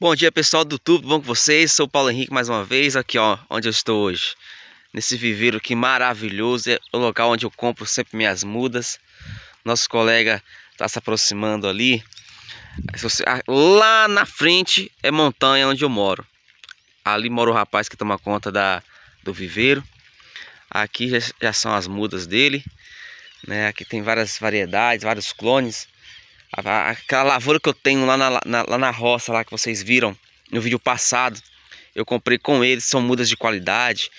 Bom dia pessoal do YouTube, bom com vocês? Sou o Paulo Henrique mais uma vez, aqui ó, onde eu estou hoje. Nesse viveiro aqui maravilhoso, é o local onde eu compro sempre minhas mudas. Nosso colega está se aproximando ali. Lá na frente é montanha onde eu moro. Ali mora o rapaz que toma conta da, do viveiro. Aqui já, já são as mudas dele. Né? Aqui tem várias variedades, vários clones aquela lavoura que eu tenho lá na, na, lá na roça, lá que vocês viram no vídeo passado. Eu comprei com ele, são mudas de qualidade.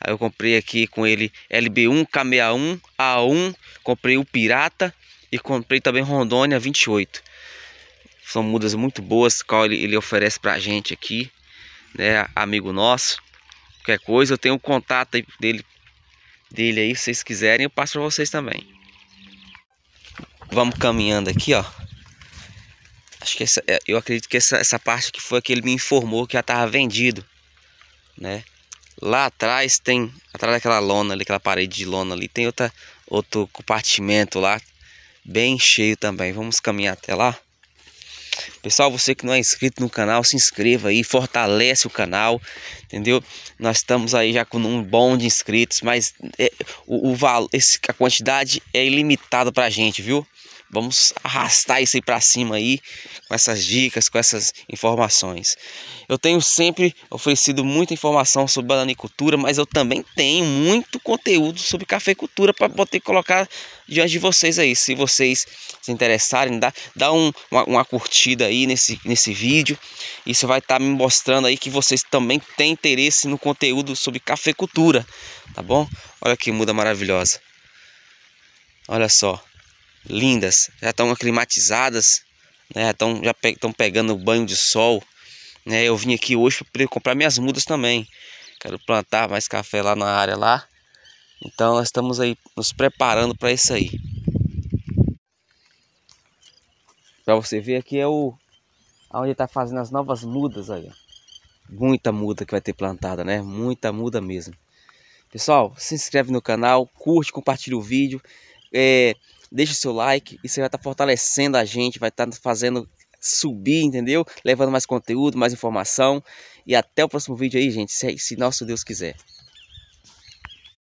Aí eu comprei aqui com ele LB1, K61, A1, comprei o Pirata e comprei também Rondônia 28. São mudas muito boas, qual ele, ele oferece pra gente aqui, né, amigo nosso. Qualquer coisa, eu tenho o um contato dele, dele aí, se vocês quiserem, eu passo pra vocês também. Vamos caminhando aqui, ó acho que essa, é, eu acredito que essa, essa parte que foi que ele me informou que já tava vendido, né? Lá atrás tem, atrás daquela lona ali, aquela parede de lona ali, tem outra, outro compartimento lá, bem cheio também. Vamos caminhar até lá. Pessoal, você que não é inscrito no canal, se inscreva aí, fortalece o canal, entendeu? Nós estamos aí já com um bom de inscritos, mas é, o, o valor, esse, a quantidade é ilimitada pra gente, viu? Vamos arrastar isso aí para cima aí com essas dicas, com essas informações. Eu tenho sempre oferecido muita informação sobre bananicultura, mas eu também tenho muito conteúdo sobre cafeicultura para poder colocar diante de vocês aí. Se vocês se interessarem, dá, dá um, uma, uma, curtida aí nesse, nesse vídeo. Isso vai estar tá me mostrando aí que vocês também têm interesse no conteúdo sobre cafeicultura, tá bom? Olha que muda maravilhosa. Olha só lindas, já estão aclimatizadas, né? estão já estão pe pegando banho de sol, né? Eu vim aqui hoje para comprar minhas mudas também. Quero plantar mais café lá na área lá. Então nós estamos aí nos preparando para isso aí. Para você ver aqui é o aonde está fazendo as novas mudas aí. Muita muda que vai ter plantada, né? Muita muda mesmo. Pessoal, se inscreve no canal, curte, compartilha o vídeo. É, deixe seu like e você vai estar tá fortalecendo a gente, vai estar tá fazendo subir, entendeu? Levando mais conteúdo, mais informação. E até o próximo vídeo aí, gente, se, se nosso Deus quiser.